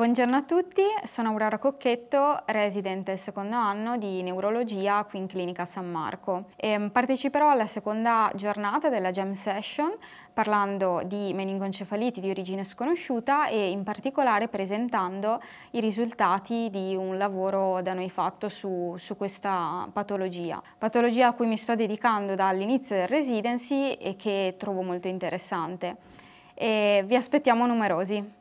Buongiorno a tutti, sono Aurora Cocchetto, resident del secondo anno di neurologia qui in clinica San Marco. E ehm, parteciperò alla seconda giornata della Gem Session parlando di meningoencefaliti di origine sconosciuta e in particolare presentando i risultati di un lavoro da noi fatto su, su questa patologia. Patologia a cui mi sto dedicando dall'inizio del residency e che trovo molto interessante. E vi aspettiamo numerosi.